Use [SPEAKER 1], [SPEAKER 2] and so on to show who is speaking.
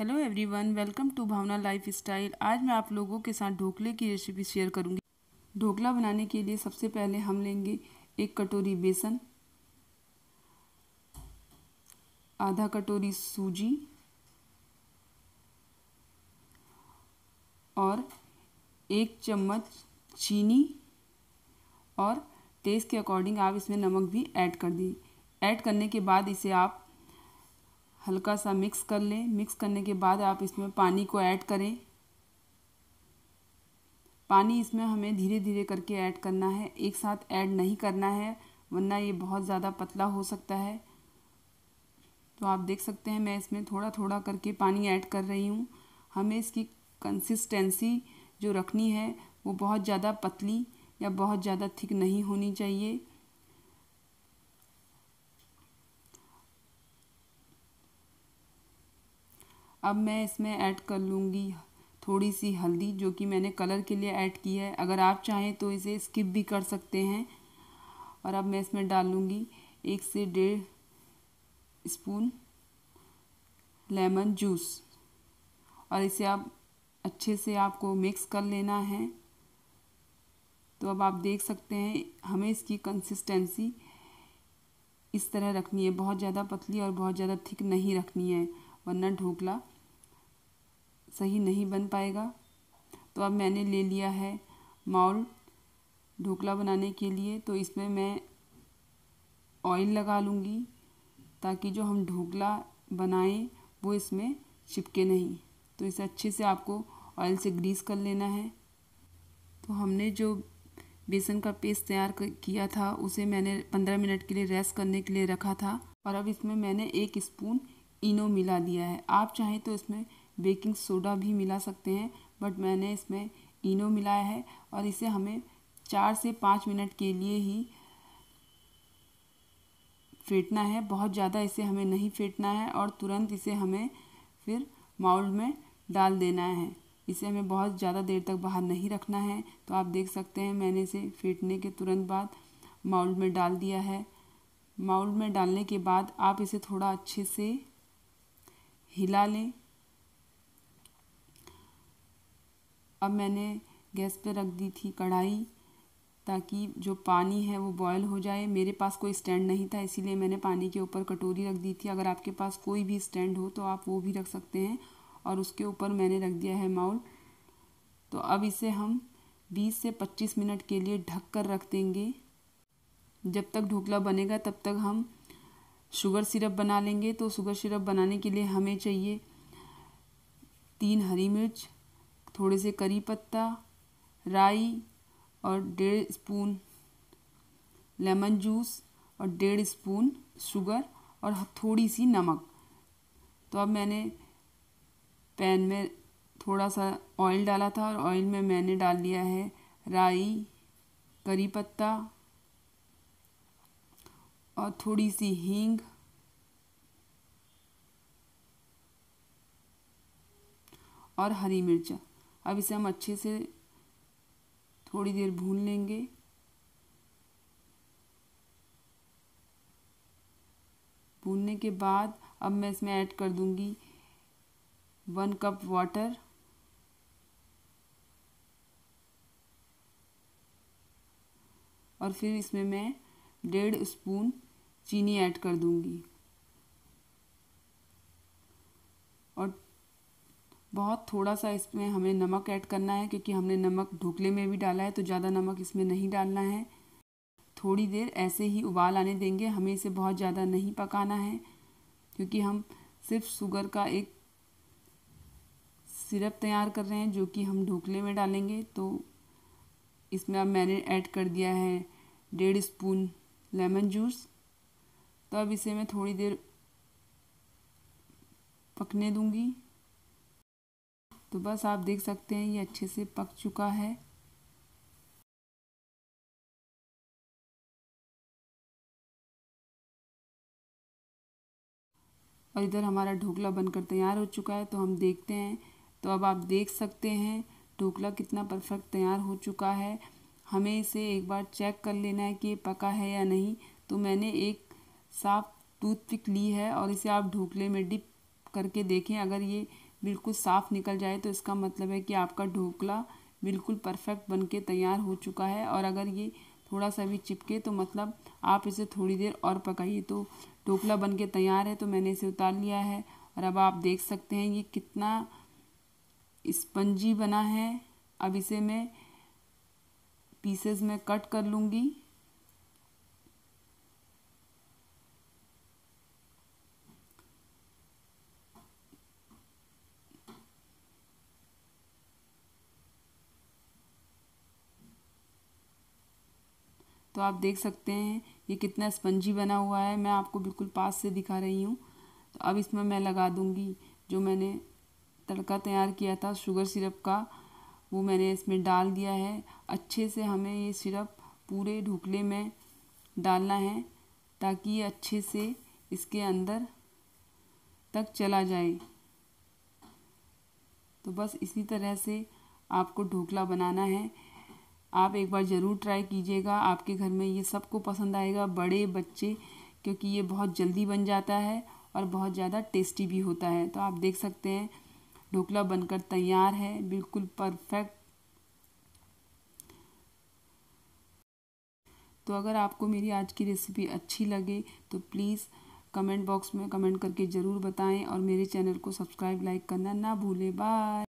[SPEAKER 1] hello everyone welcome to Bhavna lifestyle आज मैं आप लोगों के साथ ढोकले की रेसिपी शेयर करूंगी ढोकला बनाने के लिए सबसे पहले हम लेंगे एक कटोरी बेसन आधा कटोरी सूजी और एक चम्मच चीनी और टेस्ट के अकॉर्डिंग आप इसमें नमक भी ऐड कर दिए ऐड करने के बाद इसे आप हल्का सा मिक्स कर लें मिक्स करने के बाद आप इसमें पानी को ऐड करें पानी इसमें हमें धीरे धीरे करके ऐड करना है एक साथ ऐड नहीं करना है वरना ये बहुत ज़्यादा पतला हो सकता है तो आप देख सकते हैं मैं इसमें थोड़ा थोड़ा करके पानी ऐड कर रही हूँ हमें इसकी कंसिस्टेंसी जो रखनी है वो बहुत ज़्यादा पतली या बहुत ज़्यादा थिक नहीं होनी चाहिए अब मैं इसमें ऐड कर लूँगी थोड़ी सी हल्दी जो कि मैंने कलर के लिए ऐड की है अगर आप चाहें तो इसे स्किप भी कर सकते हैं और अब मैं इसमें डालूँगी एक से डेढ़ स्पून लेमन जूस और इसे आप अच्छे से आपको मिक्स कर लेना है तो अब आप देख सकते हैं हमें इसकी कंसिस्टेंसी इस तरह रखनी है बहुत ज़्यादा पतली और बहुत ज़्यादा थिक नहीं रखनी है वरना ढोकला सही नहीं बन पाएगा तो अब मैंने ले लिया है माउल ढोकला बनाने के लिए तो इसमें मैं ऑयल लगा लूँगी ताकि जो हम ढोकला बनाएं वो इसमें चिपके नहीं तो इसे अच्छे से आपको ऑयल से ग्रीस कर लेना है तो हमने जो बेसन का पेस्ट तैयार किया था उसे मैंने पंद्रह मिनट के लिए रेस्ट करने के लिए रखा था और अब इसमें मैंने एक स्पून इनो मिला दिया है आप चाहें तो इसमें बेकिंग सोडा भी मिला सकते हैं बट मैंने इसमें इनो मिलाया है और इसे हमें चार से पाँच मिनट के लिए ही फेंटना है बहुत ज़्यादा इसे हमें नहीं फेंटना है और तुरंत इसे हमें फिर माउल्ड में डाल देना है इसे हमें बहुत ज़्यादा देर तक बाहर नहीं रखना है तो आप देख सकते हैं मैंने इसे फेंटने के तुरंत बाद माउल्ड में डाल दिया है माउल्ड में डालने के बाद आप इसे थोड़ा अच्छे से हिला लें अब मैंने गैस पे रख दी थी कढ़ाई ताकि जो पानी है वो बॉयल हो जाए मेरे पास कोई स्टैंड नहीं था इसीलिए मैंने पानी के ऊपर कटोरी रख दी थी अगर आपके पास कोई भी स्टैंड हो तो आप वो भी रख सकते हैं और उसके ऊपर मैंने रख दिया है माउल तो अब इसे हम 20 से 25 मिनट के लिए ढक कर रख देंगे जब तक ढोकला बनेगा तब तक हम शुगर सिरप बना लेंगे तो शुगर सिरप बनाने के लिए हमें चाहिए तीन हरी मिर्च थोड़े से करी पत्ता राई और डेढ़ स्पून लेमन जूस और डेढ़ स्पून शुगर और थोड़ी सी नमक तो अब मैंने पैन में थोड़ा सा ऑयल डाला था और ऑयल में मैंने डाल दिया है राई करी पत्ता और थोड़ी सी हींग और हरी मिर्चा अब इसे हम अच्छे से थोड़ी देर भून लेंगे भूनने के बाद अब मैं इसमें ऐड कर दूंगी वन कप वाटर और फिर इसमें मैं डेढ़ स्पून चीनी ऐड कर दूंगी और बहुत थोड़ा सा इसमें हमें नमक ऐड करना है क्योंकि हमने नमक ढोकले में भी डाला है तो ज़्यादा नमक इसमें नहीं डालना है थोड़ी देर ऐसे ही उबाल आने देंगे हमें इसे बहुत ज़्यादा नहीं पकाना है क्योंकि हम सिर्फ शुगर का एक सिरप तैयार कर रहे हैं जो कि हम ढोकले में डालेंगे तो इसमें अब मैंने ऐड कर दिया है डेढ़ स्पून लेमन जूस तो अब इसे मैं थोड़ी देर पकने दूंगी तो बस आप देख सकते हैं ये अच्छे से पक चुका है और इधर हमारा ढोकला बनकर तैयार हो चुका है तो हम देखते हैं तो अब आप देख सकते हैं ढोकला कितना परफेक्ट तैयार हो चुका है हमें इसे एक बार चेक कर लेना है कि पका है या नहीं तो मैंने एक साफ टूथपिक ली है और इसे आप ढोकले में डिप करके देखें अगर ये बिल्कुल साफ़ निकल जाए तो इसका मतलब है कि आपका ढोकला बिल्कुल परफेक्ट बन के तैयार हो चुका है और अगर ये थोड़ा सा भी चिपके तो मतलब आप इसे थोड़ी देर और पकाइए तो ढोकला बन के तैयार है तो मैंने इसे उतार लिया है और अब आप देख सकते हैं ये कितना स्पंजी बना है अब इसे मैं पीसेस में कट कर लूँगी तो आप देख सकते हैं ये कितना स्पंजी बना हुआ है मैं आपको बिल्कुल पास से दिखा रही हूँ तो अब इसमें मैं लगा दूँगी जो मैंने तड़का तैयार किया था शुगर सिरप का वो मैंने इसमें डाल दिया है अच्छे से हमें ये सिरप पूरे ढोकले में डालना है ताकि ये अच्छे से इसके अंदर तक चला जाए तो बस इसी तरह से आपको ढोकला बनाना है आप एक बार ज़रूर ट्राई कीजिएगा आपके घर में ये सबको पसंद आएगा बड़े बच्चे क्योंकि ये बहुत जल्दी बन जाता है और बहुत ज़्यादा टेस्टी भी होता है तो आप देख सकते हैं ढोकला बनकर तैयार है बिल्कुल परफेक्ट तो अगर आपको मेरी आज की रेसिपी अच्छी लगे तो प्लीज़ कमेंट बॉक्स में कमेंट करके ज़रूर बताएं और मेरे चैनल को सब्सक्राइब लाइक करना ना भूलें बाय